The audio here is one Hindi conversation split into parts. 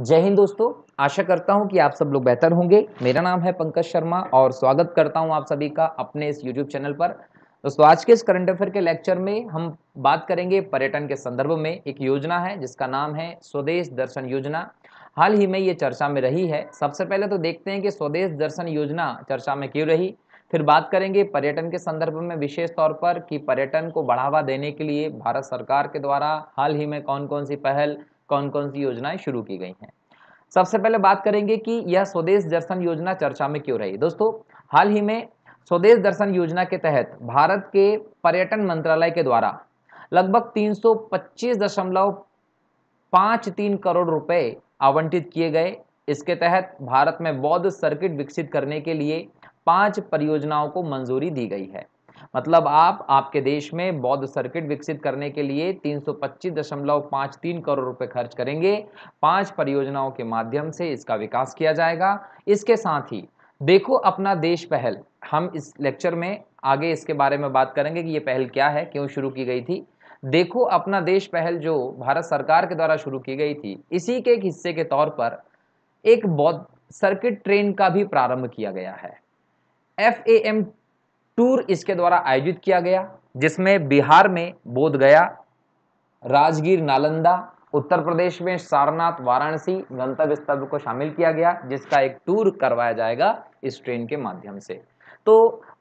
जय हिंद दोस्तों आशा करता हूं कि आप सब लोग बेहतर होंगे मेरा नाम है पंकज शर्मा और स्वागत करता हूं आप सभी का अपने इस यूट्यूब चैनल पर दोस्तों आज के इस करंट अफेयर के लेक्चर में हम बात करेंगे पर्यटन के संदर्भ में एक योजना है जिसका नाम है स्वदेश दर्शन योजना हाल ही में ये चर्चा में रही है सबसे पहले तो देखते हैं कि स्वदेश दर्शन योजना चर्चा में क्यों रही फिर बात करेंगे पर्यटन के संदर्भ में विशेष तौर पर कि पर्यटन को बढ़ावा देने के लिए भारत सरकार के द्वारा हाल ही में कौन कौन सी पहल कौन कौन सी योजनाएं शुरू की गई हैं सबसे पहले बात करेंगे कि यह स्वदेश दर्शन योजना चर्चा में क्यों रही दोस्तों हाल ही में स्वदेश दर्शन योजना के तहत भारत के पर्यटन मंत्रालय के द्वारा लगभग तीन करोड़ रुपए आवंटित किए गए इसके तहत भारत में बौद्ध सर्किट विकसित करने के लिए पांच परियोजनाओं को मंजूरी दी गई है मतलब आप आपके देश में बौद्ध सर्किट विकसित करने के लिए 325.53 करोड़ रुपए खर्च करेंगे पांच परियोजनाओं के माध्यम से इसका विकास किया जाएगा इसके साथ ही देखो अपना देश पहल हम इस लेक्चर में आगे इसके बारे में बात करेंगे कि ये पहल क्या है क्यों शुरू की गई थी देखो अपना देश पहल जो भारत सरकार के द्वारा शुरू की गई थी इसी के एक हिस्से के तौर पर एक बौद्ध सर्किट ट्रेन का भी प्रारंभ किया गया है एफ ए एम टूर इसके द्वारा आयोजित किया गया जिसमें बिहार में बोध गया राजगीर नालंदा उत्तर प्रदेश में सारनाथ वाराणसी गंतव्य स्थल को शामिल किया गया जिसका एक टूर करवाया जाएगा इस ट्रेन के माध्यम से तो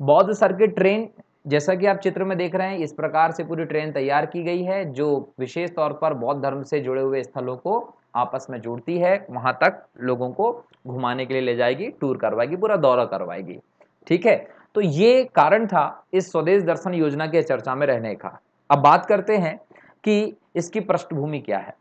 बौद्ध सर्किट ट्रेन जैसा कि आप चित्र में देख रहे हैं इस प्रकार से पूरी ट्रेन तैयार की गई है जो विशेष तौर पर बौद्ध धर्म से जुड़े हुए स्थलों को आपस में जोड़ती है वहाँ तक लोगों को घुमाने के लिए ले जाएगी टूर करवाएगी पूरा दौरा करवाएगी ठीक है तो ये कारण था इस स्वदेश दर्शन योजना के चर्चा में रहने का अब बात करते हैं कि इसकी पृष्ठभूमि क्या है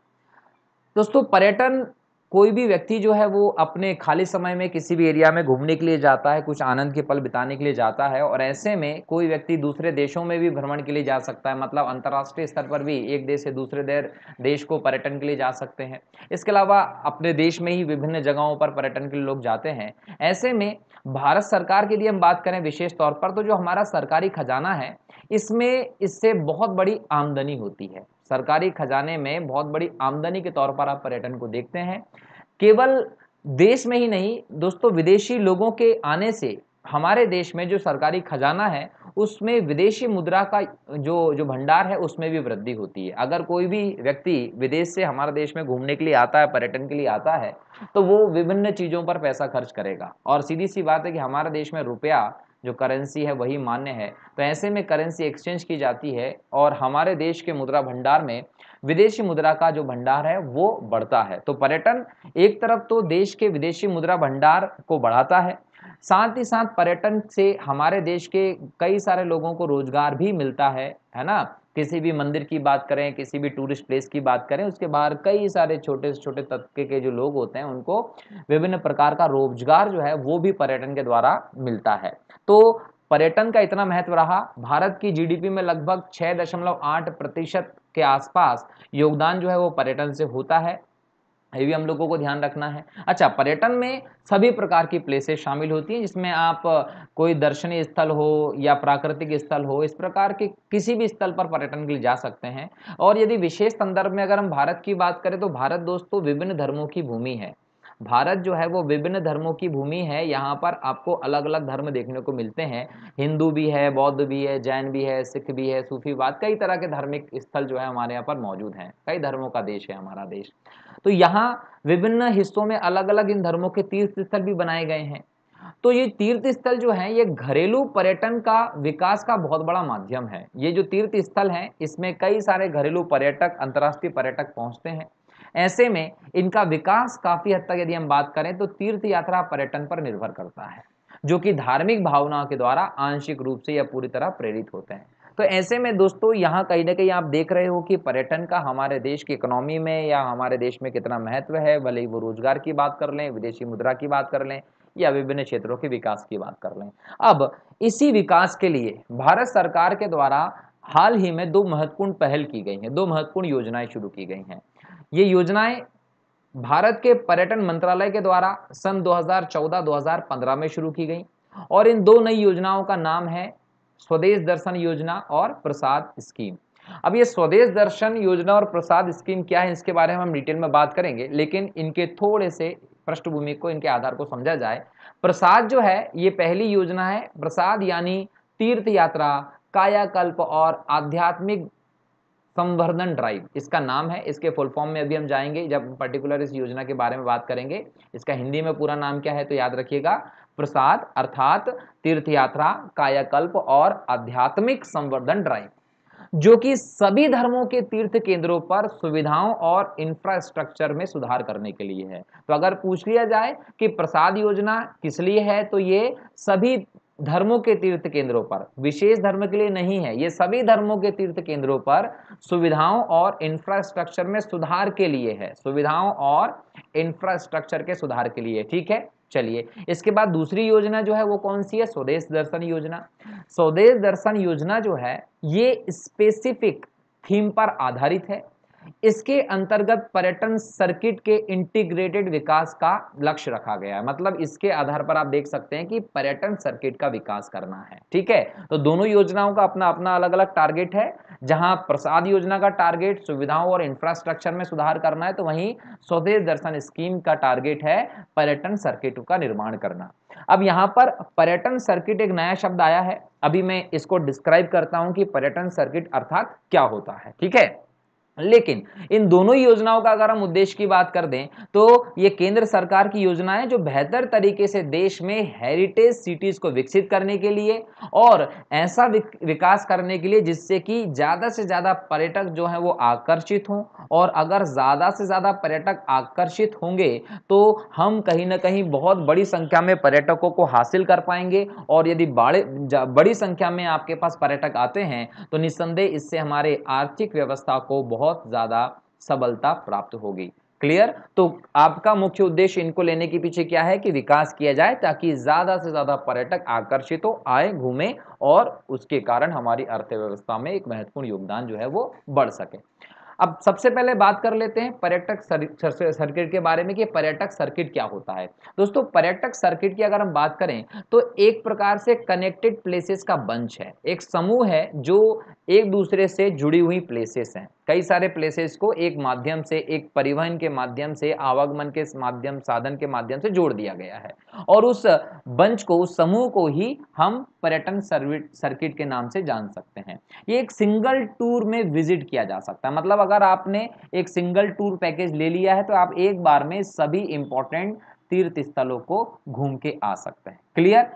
दोस्तों पर्यटन कोई भी व्यक्ति जो है वो अपने खाली समय में किसी भी एरिया में घूमने के लिए जाता है कुछ आनंद के पल बिताने के लिए जाता है और ऐसे में कोई व्यक्ति दूसरे देशों में भी भ्रमण के लिए जा सकता है मतलब अंतर्राष्ट्रीय स्तर पर भी एक देश से दूसरे देर देश को पर्यटन के लिए जा सकते हैं इसके अलावा अपने देश में ही विभिन्न जगहों पर पर्यटन के लिए लोग जाते हैं ऐसे में भारत सरकार के लिए हम बात करें विशेष तौर पर तो जो हमारा सरकारी खजाना है इसमें इससे बहुत बड़ी आमदनी होती है सरकारी खजाने में बहुत बड़ी आमदनी के तौर पर आप पर्यटन को देखते हैं केवल देश में ही नहीं दोस्तों विदेशी लोगों के आने से हमारे देश में जो सरकारी खजाना है उसमें विदेशी मुद्रा का जो जो भंडार है उसमें भी वृद्धि होती है अगर कोई भी व्यक्ति विदेश से हमारे देश में घूमने के लिए आता है पर्यटन के लिए आता है तो वो विभिन्न चीज़ों पर पैसा खर्च करेगा और सीधी सी बात है कि हमारे देश में रुपया जो करेंसी है वही मान्य है तो ऐसे में करेंसी एक्सचेंज की जाती है और हमारे देश के मुद्रा भंडार में विदेशी मुद्रा का जो भंडार है वो बढ़ता है तो पर्यटन एक तरफ तो देश के विदेशी मुद्रा भंडार को बढ़ाता है साथ ही साथ पर्यटन से हमारे देश के कई सारे लोगों को रोजगार भी मिलता है है ना किसी भी मंदिर की बात करें किसी भी टूरिस्ट प्लेस की बात करें उसके बाहर कई सारे छोटे से छोटे तबके के जो लोग होते हैं उनको विभिन्न प्रकार का रोजगार जो है वो भी पर्यटन के द्वारा मिलता है तो पर्यटन का इतना महत्व रहा भारत की जीडीपी में लगभग दशमलव आठ प्रतिशत के आसपास योगदान जो है वो पर्यटन से होता है ये भी हम लोगों को ध्यान रखना है अच्छा पर्यटन में सभी प्रकार की प्लेसेस शामिल होती हैं जिसमें आप कोई दर्शनीय स्थल हो या प्राकृतिक स्थल हो इस प्रकार के किसी भी स्थल पर पर्यटन के लिए जा सकते हैं और यदि विशेष संदर्भ में अगर हम भारत की बात करें तो भारत दोस्तों विभिन्न धर्मों की भूमि है भारत जो है वो विभिन्न धर्मों की भूमि है यहाँ पर आपको अलग अलग धर्म देखने को मिलते हैं हिंदू भी है बौद्ध भी है जैन भी है सिख भी है सूफीवाद कई तरह के धार्मिक स्थल जो है हमारे यहाँ पर मौजूद हैं कई धर्मों का देश है हमारा देश तो यहाँ विभिन्न हिस्सों में अलग अलग इन धर्मों के तीर्थ स्थल भी बनाए गए हैं तो ये तीर्थ स्थल जो है ये घरेलू पर्यटन का विकास का बहुत बड़ा माध्यम है ये जो तीर्थ स्थल है इसमें कई सारे घरेलू पर्यटक अंतर्राष्ट्रीय पर्यटक पहुंचते हैं ऐसे में इनका विकास काफी हद तक यदि हम बात करें तो तीर्थ यात्रा पर्यटन पर निर्भर करता है जो कि धार्मिक भावनाओं के द्वारा आंशिक रूप से या पूरी तरह प्रेरित होते हैं तो ऐसे में दोस्तों यहाँ कहीं ना कहीं आप देख रहे हो कि पर्यटन का हमारे देश की इकोनॉमी में या हमारे देश में कितना महत्व है भले ही वो रोजगार की बात कर लें विदेशी मुद्रा की बात कर लें या विभिन्न क्षेत्रों के विकास की बात कर लें अब इसी विकास के लिए भारत सरकार के द्वारा हाल ही में दो महत्वपूर्ण पहल की गई हैं दो महत्वपूर्ण योजनाएं शुरू की गई हैं ये योजनाएं भारत के पर्यटन मंत्रालय के द्वारा सन 2014-2015 में शुरू की गई और इन दो नई योजनाओं का नाम है स्वदेश दर्शन योजना और प्रसाद स्कीम अब ये स्वदेश दर्शन योजना और प्रसाद स्कीम क्या है इसके बारे में हम डिटेल में बात करेंगे लेकिन इनके थोड़े से पृष्ठभूमि को इनके आधार को समझा जाए प्रसाद जो है ये पहली योजना है प्रसाद यानी तीर्थ यात्रा कायाकल्प और आध्यात्मिक संवर्धन ड्राइव इसका नाम है इसके फुल फॉर्म में अभी हम जाएंगे जब पर्टिकुलर इस योजना के बारे में बात करेंगे इसका हिंदी में पूरा नाम क्या है तो याद रखिएगा प्रसाद अर्थात तीर्थ यात्रा कायाकल्प और आध्यात्मिक संवर्धन ड्राइव जो कि सभी धर्मों के तीर्थ केंद्रों पर सुविधाओं और इंफ्रास्ट्रक्चर में सुधार करने के लिए है तो अगर पूछ लिया जाए कि प्रसाद योजना किस लिए है तो ये सभी धर्मों के तीर्थ केंद्रों पर विशेष धर्म के लिए नहीं है ये सभी धर्मों के तीर्थ केंद्रों पर सुविधाओं और इंफ्रास्ट्रक्चर में सुधार के लिए है सुविधाओं और इंफ्रास्ट्रक्चर के सुधार के लिए ठीक है चलिए इसके बाद दूसरी योजना जो है वो कौन सी है स्वदेश दर्शन योजना स्वदेश दर्शन योजना जो है ये स्पेसिफिक थीम पर आधारित है इसके अंतर्गत पर्यटन सर्किट के इंटीग्रेटेड विकास का लक्ष्य रखा गया है मतलब इसके आधार पर आप देख सकते हैं कि पर्यटन सर्किट का विकास करना है ठीक है तो दोनों योजनाओं का अपना अपना अलग अलग टारगेट है जहां प्रसाद योजना का टारगेट सुविधाओं और इंफ्रास्ट्रक्चर में सुधार करना है तो वहीं स्वदेश दर्शन स्कीम का टारगेट है पर्यटन सर्किट का निर्माण करना अब यहां पर पर्यटन सर्किट एक नया शब्द आया है अभी मैं इसको डिस्क्राइब करता हूं कि पर्यटन सर्किट अर्थात क्या होता है ठीक है लेकिन इन दोनों योजनाओं का अगर हम उद्देश्य की बात कर दें तो ये केंद्र सरकार की योजना है जो बेहतर तरीके से देश में हेरिटेज सिटीज़ को विकसित करने के लिए और ऐसा विकास करने के लिए जिससे कि ज़्यादा से ज़्यादा पर्यटक जो हैं वो आकर्षित हों और अगर ज़्यादा से ज़्यादा पर्यटक आकर्षित होंगे तो हम कहीं ना कहीं बहुत बड़ी संख्या में पर्यटकों को हासिल कर पाएंगे और यदि बड़ी संख्या में आपके पास पर्यटक आते हैं तो निस्संदेह इससे हमारे आर्थिक व्यवस्था को बहुत बहुत ज़्यादा सबलता प्राप्त होगी क्लियर तो आपका मुख्य उद्देश्य इनको लेने के पीछे क्या है कि विकास किया जाए ताकि ज़्यादा से ज़्यादा पर्यटक आकर्षित हो आए घूमे और उसके कारण हमारी अर्थव्यवस्था में एक महत्वपूर्ण योगदान जो है वो बढ़ सके अब सबसे पहले बात कर लेते हैं पर्यटक सर्किट के बारे में कि पर्यटक सर्किट क्या होता है दोस्तों पर्यटक सर्किट की अगर हम बात करें तो एक प्रकार से कनेक्टेड प्लेसेस का बंच है एक समूह है जो एक दूसरे से जुड़ी हुई प्लेसेस हैं कई सारे प्लेसेस को एक माध्यम से एक परिवहन के माध्यम से आवागमन के माध्यम साधन के माध्यम से जोड़ दिया गया है और उस बंच को उस समूह को ही हम पर्यटन सर्किट के नाम से जान सकते हैं ये एक सिंगल टूर में विजिट किया जा सकता है मतलब अगर आपने एक सिंगल टूर पैकेज ले लिया है तो आप एक बार में सभी इंपॉर्टेंट तीर्थ स्थलों को घूम के आ सकते हैं क्लियर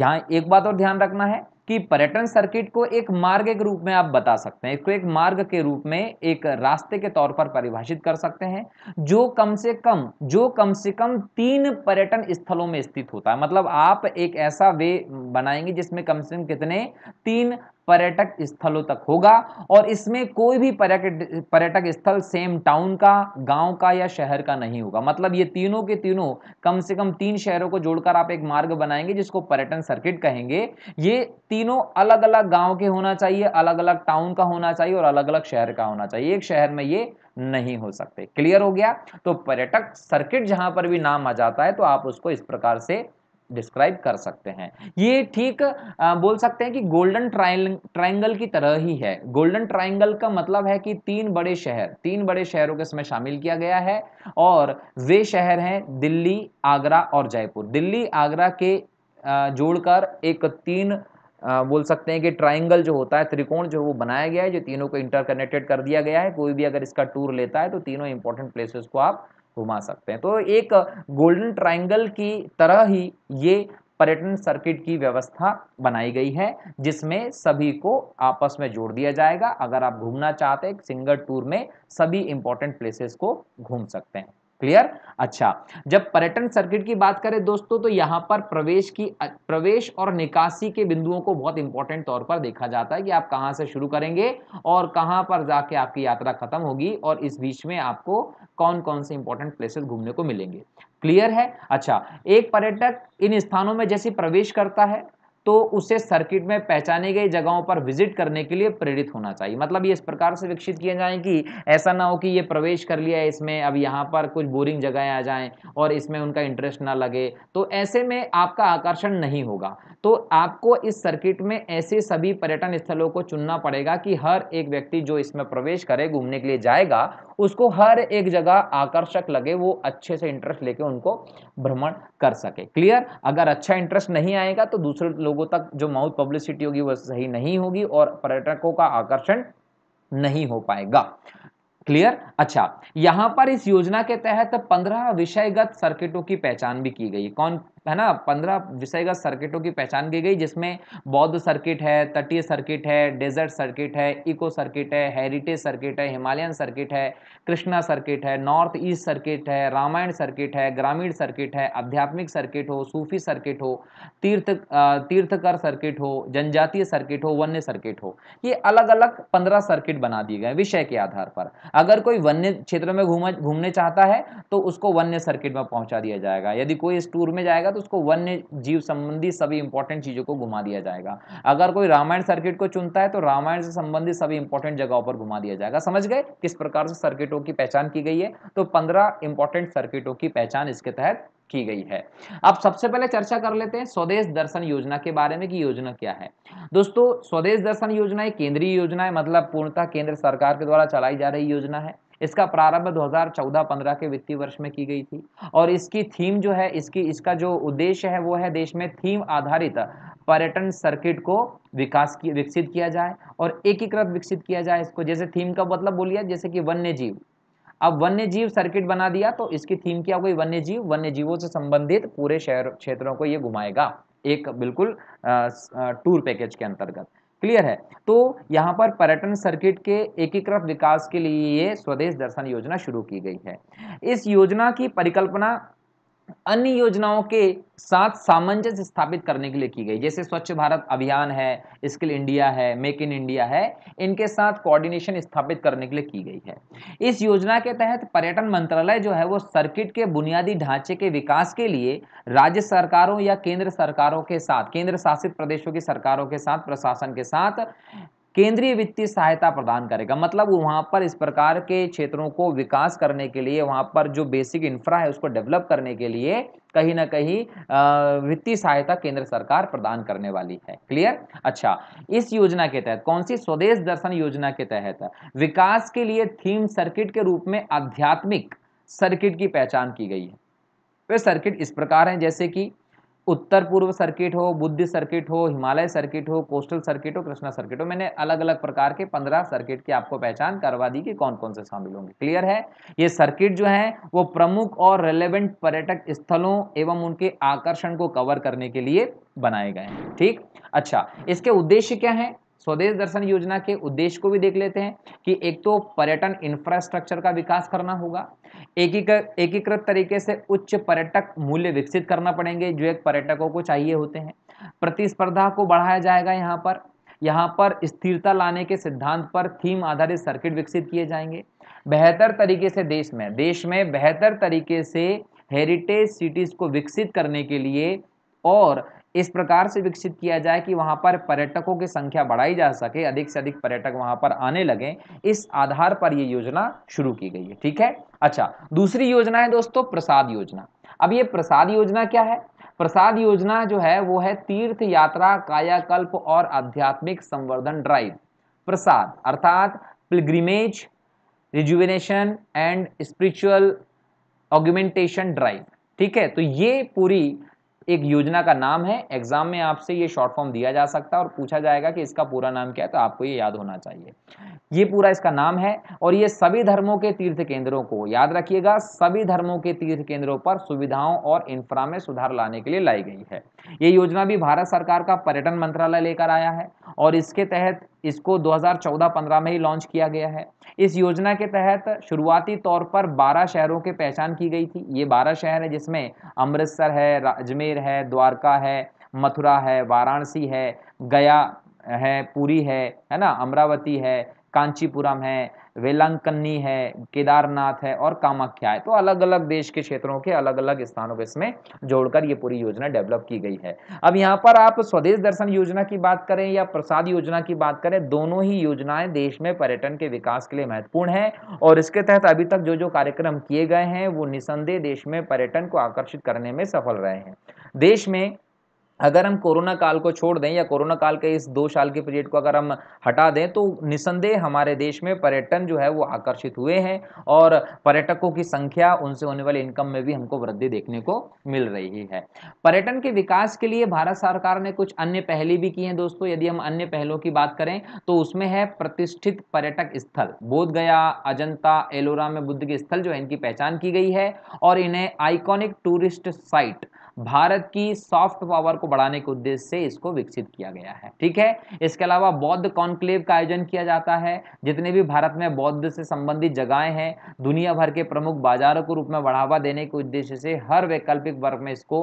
यहाँ एक बात और ध्यान रखना है कि पर्यटन सर्किट को एक मार्ग के रूप में आप बता सकते हैं इसको एक मार्ग के रूप में एक रास्ते के तौर पर परिभाषित कर सकते हैं जो कम से कम जो कम से कम तीन पर्यटन स्थलों में स्थित होता है मतलब आप एक ऐसा वे बनाएंगे जिसमें कम से कम कितने तीन पर्यटक स्थलों तक होगा और इसमें कोई भी पर्यटक पर्यटक स्थल सेम टाउन का गांव का या शहर का नहीं होगा मतलब ये तीनों के तीनों कम से कम तीन शहरों को जोड़कर आप एक मार्ग बनाएंगे जिसको पर्यटन सर्किट कहेंगे ये तीनों अलग अलग गाँव के होना चाहिए अलग अलग टाउन का होना चाहिए और अलग अलग शहर का होना चाहिए एक शहर में ये नहीं हो सकते क्लियर हो गया तो पर्यटक सर्किट जहां पर भी नाम आ जाता है तो आप उसको इस प्रकार से डिस्क्राइब कर सकते हैं ये ठीक बोल सकते हैं कि गोल्डन ट्राइंगल की तरह ही है गोल्डन ट्राइंगल का मतलब है कि तीन बड़े शहर तीन बड़े शहरों के इसमें शामिल किया गया है और वे शहर हैं दिल्ली आगरा और जयपुर दिल्ली आगरा के जोड़कर एक तीन बोल सकते हैं कि ट्राइंगल जो होता है त्रिकोण जो वो बनाया गया है जो तीनों को इंटरकनेक्टेड कर दिया गया है कोई भी अगर इसका टूर लेता है तो तीनों इंपॉर्टेंट प्लेसेस को आप घुमा सकते हैं तो एक गोल्डन ट्राइंगल की तरह ही ये पर्यटन सर्किट की व्यवस्था बनाई गई है जिसमें सभी को आपस में जोड़ दिया जाएगा अगर आप घूमना चाहते हैं सिंगल टूर में सभी इंपॉर्टेंट प्लेसेस को घूम सकते हैं क्लियर अच्छा जब पर्यटन सर्किट की बात करें दोस्तों तो यहां पर प्रवेश की प्रवेश और निकासी के बिंदुओं को बहुत इंपॉर्टेंट तौर पर देखा जाता है कि आप कहां से शुरू करेंगे और कहां पर जाके आपकी यात्रा खत्म होगी और इस बीच में आपको कौन कौन से इंपॉर्टेंट प्लेसेस घूमने को मिलेंगे क्लियर है अच्छा एक पर्यटक इन स्थानों में जैसे प्रवेश करता है तो उसे सर्किट में पहचाने गई जगहों पर विजिट करने के लिए प्रेरित होना चाहिए मतलब ये इस प्रकार से विकसित किए जाएं कि ऐसा ना हो कि ये प्रवेश कर लिया है इसमें अब यहाँ पर कुछ बोरिंग जगहें आ जाएं और इसमें उनका इंटरेस्ट ना लगे तो ऐसे में आपका आकर्षण नहीं होगा तो आपको इस सर्किट में ऐसे सभी पर्यटन स्थलों को चुनना पड़ेगा कि हर एक व्यक्ति जो इसमें प्रवेश करे घूमने के लिए जाएगा उसको हर एक जगह आकर्षक लगे वो अच्छे से इंटरेस्ट लेके उनको भ्रमण कर सके क्लियर अगर अच्छा इंटरेस्ट नहीं आएगा तो दूसरे लोग लोगों तक जो माउथ पब्लिसिटी होगी वह सही नहीं होगी और पर्यटकों का आकर्षण नहीं हो पाएगा क्लियर अच्छा यहां पर इस योजना के तहत पंद्रह विषयगत सर्किटों की पहचान भी की गई कौन है ना पंद्रह विषयगत सर्किटों की पहचान की गई जिसमें बौद्ध सर्किट है तटीय सर्किट है डेजर्ट सर्किट है इको सर्किट है हेरिटेज सर्किट है हिमालयन सर्किट है कृष्णा सर्किट है नॉर्थ ईस्ट सर्किट है रामायण सर्किट है ग्रामीण सर्किट है आध्यात्मिक सर्किट हो सूफी सर्किट हो तीर्थ तीर्थकर सर्किट हो जनजातीय सर्किट हो वन्य सर्किट हो ये अलग अलग पंद्रह सर्किट बना दिए गए विषय के आधार पर अगर कोई वन्य क्षेत्र में घूम घूमने चाहता है तो उसको वन्य सर्किट में पहुंचा दिया जाएगा यदि कोई इस टूर में जाएगा तो उसको वन्य जीव संबंधी सभी इंपॉर्टेंट चीज़ों को घुमा दिया जाएगा अगर कोई रामायण सर्किट को चुनता है तो रामायण से संबंधित सभी इंपॉर्टेंट जगहों पर घुमा दिया जाएगा समझ गए किस प्रकार से सर्किटों की पहचान की गई है तो पंद्रह इंपॉर्टेंट सर्किटों की पहचान इसके तहत की गई है अब सबसे पहले चर्चा कर लेते हैं स्वदेश दर्शन योजना के बारे में कि योजना क्या है दोस्तों स्वदेश दर्शन योजना एक केंद्रीय योजना है मतलब पूर्णतः केंद्र सरकार के द्वारा चलाई जा रही योजना है इसका प्रारंभ 2014-15 के वित्तीय वर्ष में की गई थी और इसकी थीम जो है इसकी इसका जो उद्देश्य है वो है देश में थीम आधारित पर्यटन सर्किट को विकास की विकसित किया जाए और एकीकृत विकसित किया जाए इसको जैसे थीम का मतलब बोलिए जैसे कि वन्य जीव अब वन्य जीव सर्किट बना दिया तो इसकी थीम क्या हो गई वन्य जीव वन्य जीवों से संबंधित पूरे शहर क्षेत्रों को ये घुमाएगा एक बिल्कुल टूर पैकेज के अंतर्गत क्लियर है तो यहाँ पर पर्यटन सर्किट के एकीकृत विकास के लिए ये स्वदेश दर्शन योजना शुरू की गई है इस योजना की परिकल्पना अन्य योजनाओं के साथ सामंजस्य स्थापित करने के लिए की गई जैसे स्वच्छ भारत अभियान है स्किल इंडिया है मेक इन इंडिया है इनके साथ कोऑर्डिनेशन स्थापित करने के लिए की गई है इस योजना के तहत पर्यटन मंत्रालय जो है वो सर्किट के बुनियादी ढांचे के विकास के लिए राज्य सरकारों या केंद्र सरकारों के साथ केंद्र शासित प्रदेशों की सरकारों के साथ प्रशासन के साथ केंद्रीय वित्तीय सहायता प्रदान करेगा मतलब वहाँ पर इस प्रकार के क्षेत्रों को विकास करने के लिए वहाँ पर जो बेसिक इंफ्रा है उसको डेवलप करने के लिए कहीं ना कहीं वित्तीय सहायता केंद्र सरकार प्रदान करने वाली है क्लियर अच्छा इस योजना के तहत कौन सी स्वदेश दर्शन योजना के तहत विकास के लिए थीम सर्किट के रूप में आध्यात्मिक सर्किट की पहचान की गई है वे सर्किट इस प्रकार हैं जैसे कि उत्तर पूर्व सर्किट हो बुद्ध सर्किट हो हिमालय सर्किट हो कोस्टल सर्किट हो कृष्णा सर्किट हो मैंने अलग अलग प्रकार के पंद्रह सर्किट की आपको पहचान करवा दी कि कौन कौन से शामिल होंगे क्लियर है ये सर्किट जो है वो प्रमुख और रेलेवेंट पर्यटक स्थलों एवं उनके आकर्षण को कवर करने के लिए बनाए गए हैं ठीक अच्छा इसके उद्देश्य क्या है स्वदेश दर्शन योजना के उद्देश्य को भी देख लेते हैं कि एक तो पर्यटन इंफ्रास्ट्रक्चर का विकास करना होगा एकीकृत एकीकृत तरीके से उच्च पर्यटक मूल्य विकसित करना पड़ेंगे जो एक पर्यटकों को चाहिए होते हैं प्रतिस्पर्धा को बढ़ाया जाएगा यहाँ पर यहाँ पर स्थिरता लाने के सिद्धांत पर थीम आधारित सर्किट विकसित किए जाएंगे बेहतर तरीके से देश में देश में बेहतर तरीके से हेरिटेज सिटीज़ को विकसित करने के लिए और इस प्रकार से विकसित किया जाए कि वहाँ पर पर्यटकों की संख्या बढ़ाई जा सके अधिक से अधिक पर्यटक वहाँ पर आने लगे इस आधार पर ये योजना शुरू की गई है ठीक है अच्छा दूसरी योजना है दोस्तों प्रसाद योजना अब ये प्रसाद योजना क्या है प्रसाद योजना जो है वो है तीर्थ यात्रा कायाकल्प और आध्यात्मिक संवर्धन ड्राइव प्रसाद अर्थात pilgrimage rejuvenation and spiritual augmentation drive ठीक है तो ये पूरी एक योजना का नाम है एग्जाम में आपसे ये शॉर्ट फॉर्म दिया जा सकता है और पूछा जाएगा कि इसका पूरा नाम क्या है तो आपको ये याद होना चाहिए ये पूरा इसका नाम है और ये सभी धर्मों के तीर्थ केंद्रों को याद रखिएगा सभी धर्मों के तीर्थ केंद्रों पर सुविधाओं और इंफ्रा में सुधार लाने के लिए लाई गई है ये योजना भी भारत सरकार का पर्यटन मंत्रालय लेकर आया है और इसके तहत इसको 2014-15 में ही लॉन्च किया गया है इस योजना के तहत शुरुआती तौर पर 12 शहरों की पहचान की गई थी ये 12 शहर है जिसमें अमृतसर है अजमेर है द्वारका है मथुरा है वाराणसी है गया है पूरी है है ना अमरावती है कांचीपुरम है वेलंकन्नी है केदारनाथ है और कामाख्या है तो अलग अलग देश के क्षेत्रों के अलग अलग स्थानों को इसमें जोड़कर ये पूरी योजना डेवलप की गई है अब यहाँ पर आप स्वदेश दर्शन योजना की बात करें या प्रसाद योजना की बात करें दोनों ही योजनाएं देश में पर्यटन के विकास के लिए महत्वपूर्ण है और इसके तहत अभी तक जो जो कार्यक्रम किए गए हैं वो निसंदेह देश में पर्यटन को आकर्षित करने में सफल रहे हैं देश में अगर हम कोरोना काल को छोड़ दें या कोरोना काल के इस दो साल के पीरियड को अगर हम हटा दें तो निसंदेह हमारे देश में पर्यटन जो है वो आकर्षित हुए हैं और पर्यटकों की संख्या उनसे होने वाली इनकम में भी हमको वृद्धि देखने को मिल रही है पर्यटन के विकास के लिए भारत सरकार ने कुछ अन्य पहले भी की हैं दोस्तों यदि हम अन्य पहलों की बात करें तो उसमें है प्रतिष्ठित पर्यटक स्थल बोधगया अजंता एलोरा में बुद्ध के स्थल जो है इनकी पहचान की गई है और इन्हें आइकॉनिक टूरिस्ट साइट भारत की सॉफ्ट पावर को बढ़ाने के उद्देश्य से इसको विकसित किया गया है ठीक है इसके अलावा बौद्ध कॉन्क्लेव का आयोजन किया जाता है जितने भी भारत में बौद्ध से संबंधित जगहें हैं दुनिया भर के प्रमुख बाजारों के रूप में बढ़ावा देने के उद्देश्य से हर वैकल्पिक वर्ग में इसको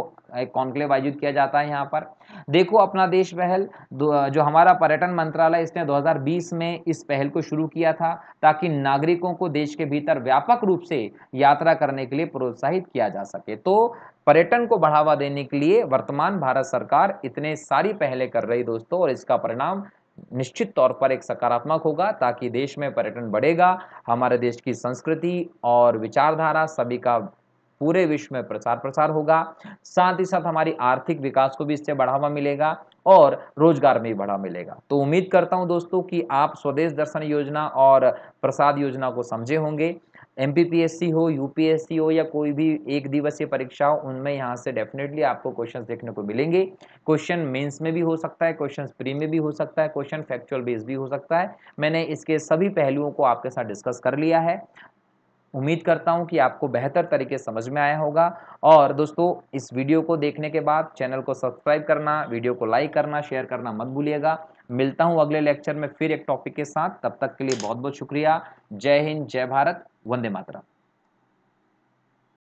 कॉन्क्लेव आयोजित किया जाता है यहाँ पर देखो अपना देश पहल जो हमारा पर्यटन मंत्रालय इसने 2020 में इस पहल को शुरू किया था ताकि नागरिकों को देश के भीतर व्यापक रूप से यात्रा करने के लिए प्रोत्साहित किया जा सके तो पर्यटन को बढ़ावा देने के लिए वर्तमान भारत सरकार इतने सारी पहले कर रही दोस्तों और इसका परिणाम निश्चित तौर पर एक सकारात्मक होगा ताकि देश में पर्यटन बढ़ेगा हमारे देश की संस्कृति और विचारधारा सभी का पूरे विश्व में प्रचार प्रसार होगा साथ ही साथ हमारी आर्थिक विकास को भी इससे बढ़ावा मिलेगा और रोजगार में भी बढ़ावा मिलेगा तो उम्मीद करता हूं दोस्तों कि आप स्वदेश दर्शन योजना और प्रसाद योजना को समझे होंगे एम हो यू हो या कोई भी एक दिवसीय परीक्षा हो उनमें यहाँ से डेफिनेटली आपको क्वेश्चंस देखने को मिलेंगे क्वेश्चन मेंस में भी हो सकता है क्वेश्चन प्री में भी हो सकता है क्वेश्चन फैक्चुअल बेस भी हो सकता है मैंने इसके सभी पहलुओं को आपके साथ डिस्कस कर लिया है उम्मीद करता हूं कि आपको बेहतर तरीके समझ में आया होगा और दोस्तों इस वीडियो को देखने के बाद चैनल को सब्सक्राइब करना वीडियो को लाइक करना शेयर करना मत भूलिएगा मिलता हूं अगले लेक्चर में फिर एक टॉपिक के साथ तब तक के लिए बहुत बहुत शुक्रिया जय हिंद जय भारत वंदे मातरम